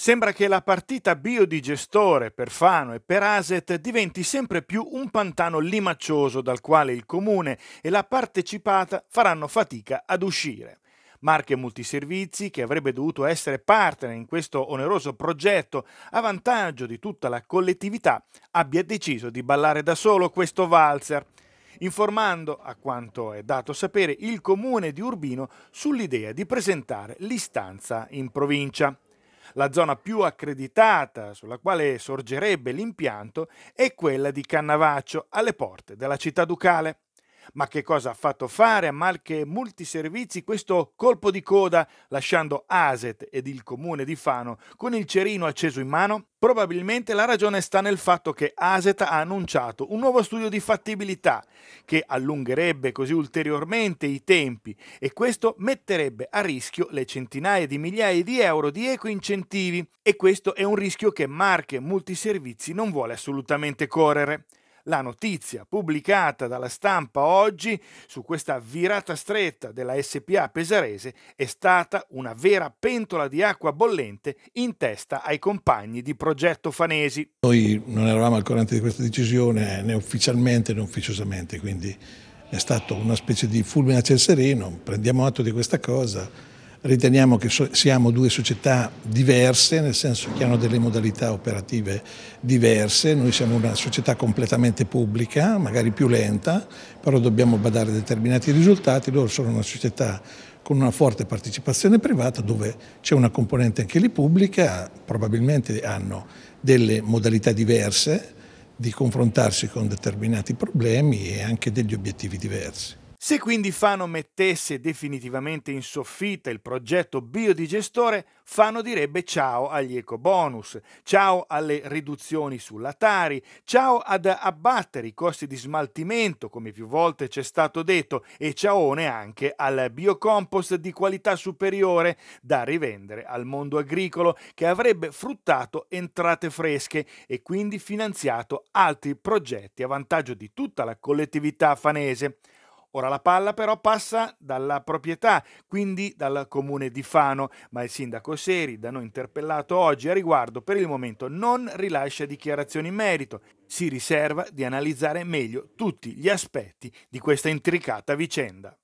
Sembra che la partita biodigestore per Fano e per Aset diventi sempre più un pantano limaccioso dal quale il comune e la partecipata faranno fatica ad uscire. Marche Multiservizi, che avrebbe dovuto essere partner in questo oneroso progetto a vantaggio di tutta la collettività, abbia deciso di ballare da solo questo valzer informando, a quanto è dato sapere, il comune di Urbino sull'idea di presentare l'istanza in provincia. La zona più accreditata sulla quale sorgerebbe l'impianto è quella di Cannavaccio, alle porte della città ducale. Ma che cosa ha fatto fare a Malche Multiservizi questo colpo di coda lasciando Aset ed il comune di Fano con il cerino acceso in mano? Probabilmente la ragione sta nel fatto che Aset ha annunciato un nuovo studio di fattibilità che allungherebbe così ulteriormente i tempi e questo metterebbe a rischio le centinaia di migliaia di euro di ecoincentivi e questo è un rischio che Marche Multiservizi non vuole assolutamente correre la notizia pubblicata dalla stampa oggi su questa virata stretta della SPA pesarese è stata una vera pentola di acqua bollente in testa ai compagni di Progetto Fanesi. Noi non eravamo al corrente di questa decisione eh, né ufficialmente né ufficiosamente, quindi è stato una specie di fulmine a ciel sereno, prendiamo atto di questa cosa riteniamo che siamo due società diverse, nel senso che hanno delle modalità operative diverse, noi siamo una società completamente pubblica, magari più lenta, però dobbiamo badare a determinati risultati, loro sono una società con una forte partecipazione privata dove c'è una componente anche lì pubblica, probabilmente hanno delle modalità diverse di confrontarsi con determinati problemi e anche degli obiettivi diversi. Se quindi Fano mettesse definitivamente in soffitta il progetto biodigestore, Fano direbbe ciao agli ecobonus, ciao alle riduzioni sulla Tari, ciao ad abbattere i costi di smaltimento, come più volte c'è stato detto, e ciaone anche al biocompost di qualità superiore da rivendere al mondo agricolo che avrebbe fruttato entrate fresche e quindi finanziato altri progetti a vantaggio di tutta la collettività fanese. Ora la palla però passa dalla proprietà, quindi dal comune di Fano, ma il sindaco Seri, da noi interpellato oggi a riguardo, per il momento non rilascia dichiarazioni in merito. Si riserva di analizzare meglio tutti gli aspetti di questa intricata vicenda.